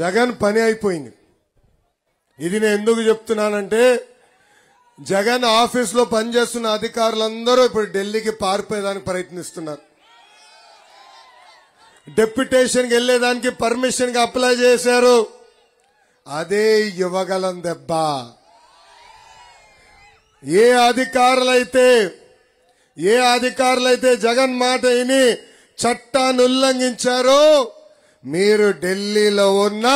జగన్ పని అయిపోయింది ఇది నేను ఎందుకు చెప్తున్నానంటే జగన్ ఆఫీస్లో పనిచేస్తున్న అధికారులందరూ ఇప్పుడు ఢిల్లీకి పారిపోయేదానికి ప్రయత్నిస్తున్నారు డెప్యుటేషన్కి వెళ్ళేదానికి పర్మిషన్కి అప్లై చేశారు అదే యువగలం దెబ్బ ఏ అధికారులైతే ఏ అధికారులైతే జగన్ మాట విని చట్టాన్ని ఉల్లంఘించారో మీరు ఢిల్లీలో ఉన్న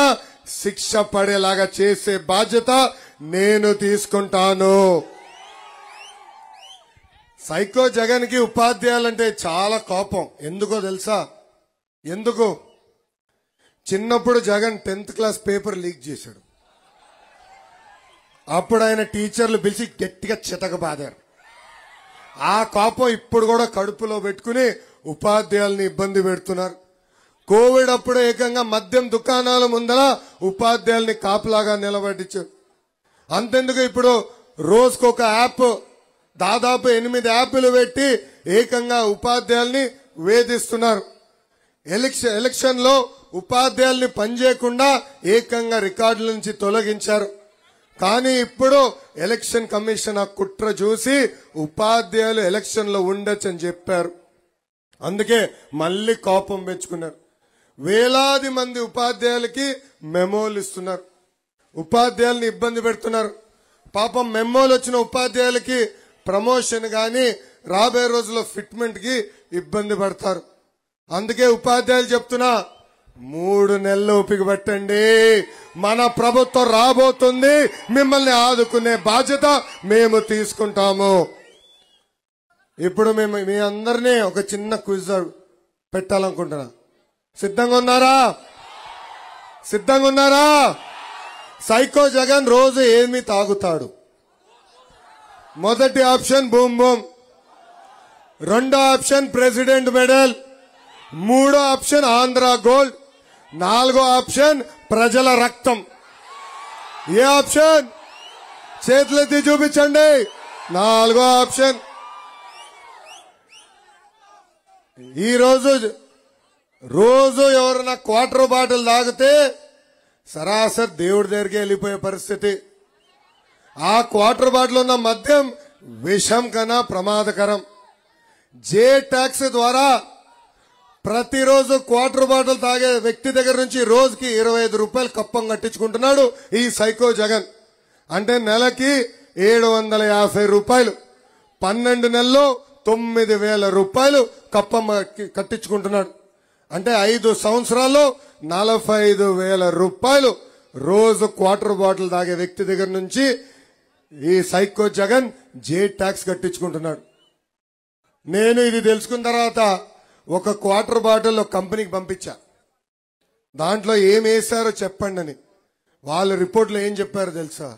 శిక్ష పడేలాగా చేసే బాధ్యత నేను తీసుకుంటాను సైకో జగన్ కి ఉపాధ్యాయులంటే చాలా కోపం ఎందుకో తెలుసా ఎందుకు చిన్నప్పుడు Jagan tenth class paper leak చేశాడు అప్పుడు ఆయన టీచర్లు పిలిచి గట్టిగా చితక ఆ కోపం ఇప్పుడు కూడా కడుపులో పెట్టుకుని ఉపాధ్యాయుల్ని ఇబ్బంది పెడుతున్నారు కోవిడ్ అప్పుడు ఏకంగా మద్యం దుకాణాల ముందర ఉపాధ్యాయుల్ని కాపులాగా నిలబెట్టించాడు అంతెందుకు ఇప్పుడు రోజుకు ఒక యాప్ దాదాపు ఎనిమిది యాప్లు పెట్టి ఏకంగా ఉపాధ్యాయుల్ని వేధిస్తున్నారు ఎలక్షన్ ఎలక్షన్లో ఉపాధ్యాయుల్ని పనిచేయకుండా ఏకంగా రికార్డుల నుంచి తొలగించారు కానీ ఇప్పుడు ఎలక్షన్ కమిషన్ ఆ కుట్ర చూసి ఉపాధ్యాయులు ఎలక్షన్లో ఉండొచ్చని చెప్పారు అందుకే మళ్ళీ కోపం పెంచుకున్నారు వేలాది మంది ఉపాధ్యాయులకి మెమోలు ఇస్తున్నారు ఉపాధ్యాయుల్ని ఇబ్బంది పెడుతున్నారు పాపం మెమోలు వచ్చిన ఉపాధ్యాయులకి ప్రమోషన్ కానీ రాబోయే రోజుల్లో కి ఇబ్బంది పడతారు అందుకే ఉపాధ్యాయులు చెప్తున్నా మూడు నెలలు ఓపిక పట్టండి మన ప్రభుత్వం రాబోతుంది మిమ్మల్ని ఆదుకునే బాధ్యత మేము తీసుకుంటాము ఇప్పుడు మేము మీ అందరినీ ఒక చిన్న క్విజ్ పెట్టాలనుకుంటున్నా సిద్ధంగా ఉన్నారా సిద్ధంగా ఉన్నారా సైకో జగన్ రోజు ఏమి తాగుతాడు మొదటి ఆప్షన్ బూమ్ బూమ్ రెండో ఆప్షన్ ప్రెసిడెంట్ మెడల్ మూడో ఆప్షన్ ఆంధ్ర గోల్డ్ నాలుగో ఆప్షన్ ప్రజల రక్తం ఏ ఆప్షన్ చేతులెత్తి చూపించండి నాలుగో ఆప్షన్ ఈరోజు రోజు ఎవరైనా క్వార్టర్ బాటిల్ తాగితే సరాసరి దేవుడి దగ్గరికి వెళ్ళిపోయే పరిస్థితి ఆ క్వార్టర్ బాటిల్ ఉన్న మద్యం విషం కన్నా ప్రమాదకరం జే ట్యాక్స్ ద్వారా ప్రతిరోజు క్వార్టర్ బాటిల్ తాగే వ్యక్తి దగ్గర నుంచి రోజుకి ఇరవై రూపాయలు కప్పం కట్టించుకుంటున్నాడు ఈ సైకో జగన్ అంటే నెలకి ఏడు వందల యాభై రూపాయలు పన్నెండు నెలలో తొమ్మిది వేల రూపాయలు కప్పం కట్టించుకుంటున్నాడు అంటే ఐదు సంవత్సరాల్లో నలభై ఐదు వేల రూపాయలు రోజు క్వార్టర్ బాటిల్ తాగే వ్యక్తి దగ్గర నుంచి ఈ సైకో జగన్ జే ట్యాక్స్ కట్టించుకుంటున్నాడు నేను ఇది తెలుసుకున్న తర్వాత ఒక క్వార్టర్ బాటిల్ కంపెనీకి పంపించా దాంట్లో ఏం వేశారో చెప్పండి అని వాళ్ళ రిపోర్ట్లో ఏం చెప్పారో తెలుసా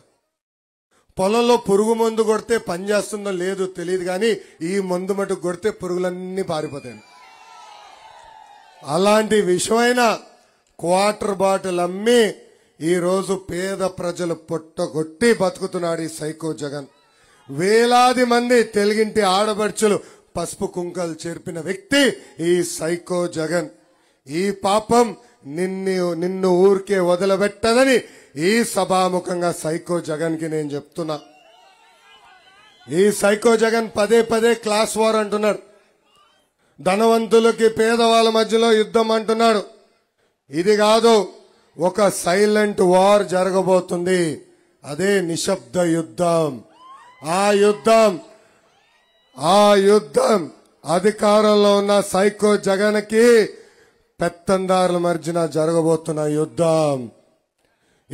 పొలంలో పురుగు మందు కొడితే పనిచేస్తుందో లేదో తెలియదు కానీ ఈ మందు మటుకు కొడితే పురుగులన్నీ పారిపోతాయి అలాంటి విషయమైన క్వార్టర్ బాటిల్ అమ్మి ఈరోజు పేద ప్రజలు పొట్టగొట్టి బతుకుతున్నాడు ఈ సైకో జగన్ వేలాది మంది తెలుగింటి ఆడబడుచులు పసుపు కుంకలు చేర్పిన వ్యక్తి ఈ సైకో జగన్ ఈ పాపం నిన్ను నిన్ను ఊరికే వదలబెట్టదని ఈ సభాముఖంగా సైకో జగన్ కి నేను చెప్తున్నా ఈ సైకో జగన్ పదే పదే క్లాస్ వార్ అంటున్నాడు ధనవంతులకి పేదవాళ్ళ మధ్యలో యుద్ధం అంటున్నాడు ఇది కాదు ఒక సైలెంట్ వార్ జరగబోతుంది అదే నిశ్శబ్ద యుద్ధం ఆ యుద్ధం ఆ యుద్ధం అధికారంలో ఉన్న సైకో జగన్కి పెత్తందారుల మధ్యన జరగబోతున్న యుద్ధం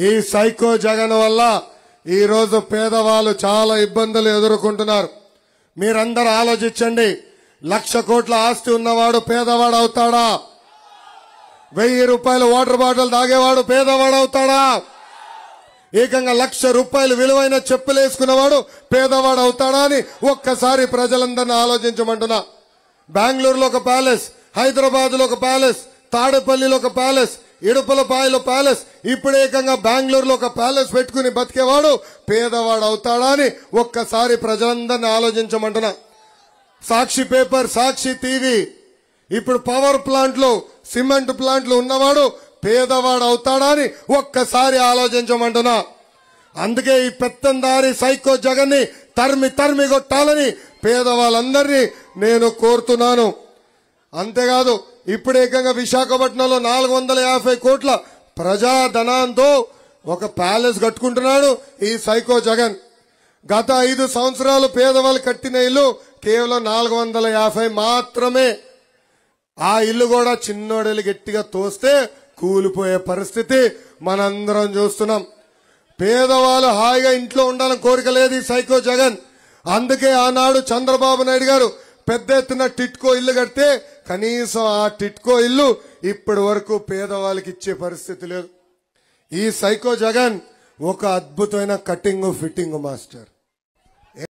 ఈ సైకో జగన్ వల్ల ఈరోజు పేదవాళ్ళు చాలా ఇబ్బందులు ఎదుర్కొంటున్నారు మీరందరూ ఆలోచించండి లక్ష కోట్ల ఆస్తి ఉన్నవాడు పేదవాడు అవుతాడా వెయ్యి రూపాయల వాటర్ బాటిల్ తాగేవాడు పేదవాడు అవుతాడా ఏకంగా లక్ష రూపాయలు విలువైన చెప్పులేసుకున్నవాడు పేదవాడు అవుతాడా అని ఒక్కసారి ప్రజలందరినీ ఆలోచించమంటున్నా బెంగళూరులో ఒక ప్యాలెస్ హైదరాబాద్లో ఒక ప్యాలెస్ తాడేపల్లిలో ఒక ప్యాలెస్ ఇడుపులపాయలో ప్యాలెస్ ఇప్పుడు ఏకంగా బెంగళూరులో ఒక ప్యాలెస్ పెట్టుకుని బతికేవాడు పేదవాడు అవుతాడా అని ఒక్కసారి ప్రజలందరినీ ఆలోచించమంటున్నా సాక్షి పేపర్ సాక్షి టీవీ ఇప్పుడు పవర్ ప్లాంట్లు సిమెంట్ ప్లాంట్లు ఉన్నవాడు పేదవాడు అవుతాడా అని ఒక్కసారి ఆలోచించమంటున్నా అందుకే ఈ పెత్తందారి సైకో జగన్ని తరిమి తరిమి కొట్టాలని పేదవాళ్ళందరినీ నేను కోరుతున్నాను అంతేకాదు ఇప్పుడు ఏకంగా విశాఖపట్నంలో నాలుగు వందల యాభై కోట్ల ప్రజాధనంతో ఒక ప్యాలెస్ కట్టుకుంటున్నాడు ఈ సైకో జగన్ గత ఐదు సంవత్సరాలు పేదవాళ్ళు కట్టిన ఇల్లు కేవలం నాలుగు వందల యాభై మాత్రమే ఆ ఇల్లు కూడా చిన్నోడలు గట్టిగా తోస్తే కూలిపోయే పరిస్థితి మనందరం చూస్తున్నాం పేదవాళ్ళు హాయిగా ఇంట్లో ఉండాలని కోరిక లేదు ఈ సైకో జగన్ అందుకే ఆనాడు చంద్రబాబు నాయుడు గారు పెద్ద ఎత్తున టిట్కో ఇల్లు కడితే కనీసం ఆ టిట్కో ఇల్లు ఇప్పటి వరకు పేదవాళ్ళకి ఇచ్చే పరిస్థితి లేదు ఈ సైకో జగన్ ఒక అద్భుతమైన కటింగ్ ఫిట్టింగ్ మాస్టర్